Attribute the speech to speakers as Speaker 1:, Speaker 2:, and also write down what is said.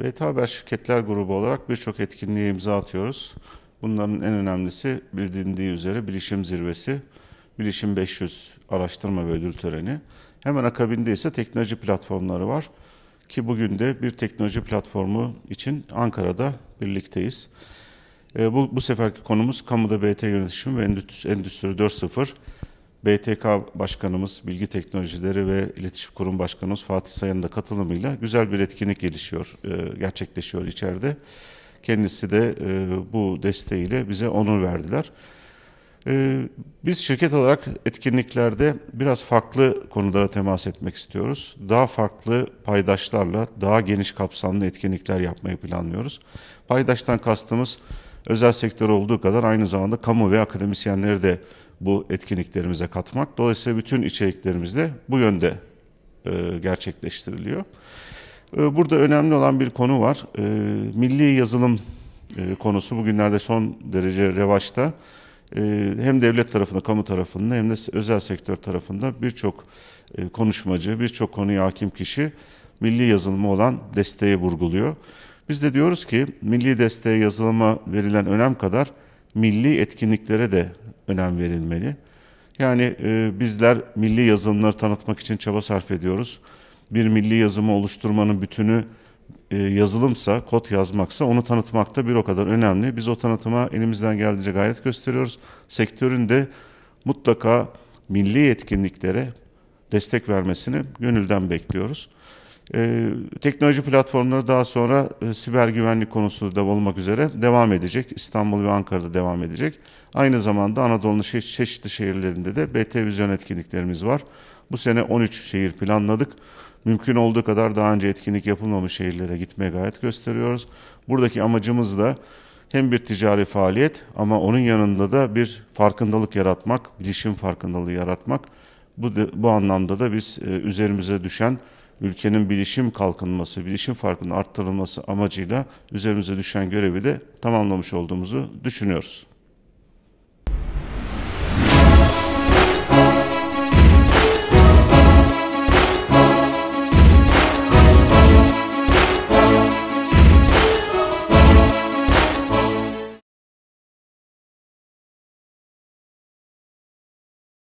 Speaker 1: BT Haber Şirketler Grubu olarak birçok etkinliğe imza atıyoruz. Bunların en önemlisi bildiğiniz üzere Bilişim Zirvesi, Bilişim 500 araştırma ve ödül töreni. Hemen akabinde ise teknoloji platformları var ki bugün de bir teknoloji platformu için Ankara'da birlikteyiz. E, bu, bu seferki konumuz kamuda BT yönetişimi ve endüstri, endüstri 4.0. BTK Başkanımız, Bilgi Teknolojileri ve İletişim Kurum Başkanımız Fatih Sayan'ın da katılımıyla güzel bir etkinlik gelişiyor, e, gerçekleşiyor içeride. Kendisi de e, bu desteğiyle bize onur verdiler. E, biz şirket olarak etkinliklerde biraz farklı konulara temas etmek istiyoruz. Daha farklı paydaşlarla daha geniş kapsamlı etkinlikler yapmayı planlıyoruz. Paydaştan kastımız özel sektör olduğu kadar aynı zamanda kamu ve akademisyenleri de bu etkinliklerimize katmak. Dolayısıyla bütün içeriklerimiz de bu yönde e, gerçekleştiriliyor. E, burada önemli olan bir konu var. E, milli yazılım e, konusu bugünlerde son derece revaçta. E, hem devlet tarafında, kamu tarafında hem de özel sektör tarafında birçok e, konuşmacı, birçok konuya hakim kişi milli yazılıma olan desteği vurguluyor. Biz de diyoruz ki milli desteğe yazılıma verilen önem kadar milli etkinliklere de önem verilmeli. Yani e, bizler milli yazılımları tanıtmak için çaba sarf ediyoruz. Bir milli yazımı oluşturmanın bütünü e, yazılımsa, kod yazmaksa onu tanıtmak da bir o kadar önemli. Biz o tanıtıma elimizden geldiğince gayret gösteriyoruz. Sektörün de mutlaka milli yetkinliklere destek vermesini gönülden bekliyoruz. E, teknoloji platformları daha sonra e, siber güvenlik konusunda da olmak üzere devam edecek. İstanbul ve Ankara'da devam edecek. Aynı zamanda Anadolu'nun çe- çeşitli şehirlerinde de BT Vizyon etkinliklerimiz var. Bu sene 13 şehir planladık. Mümkün olduğu kadar daha önce etkinlik yapılmamış şehirlere gitmeye gayet gösteriyoruz. Buradaki amacımız da hem bir ticari faaliyet ama onun yanında da bir farkındalık yaratmak, bilişim farkındalığı yaratmak. Bu, de, bu anlamda da biz e, üzerimize düşen ülkenin bilişim kalkınması, bilişim farkının arttırılması amacıyla üzerimize düşen görevi de tamamlamış olduğumuzu düşünüyoruz.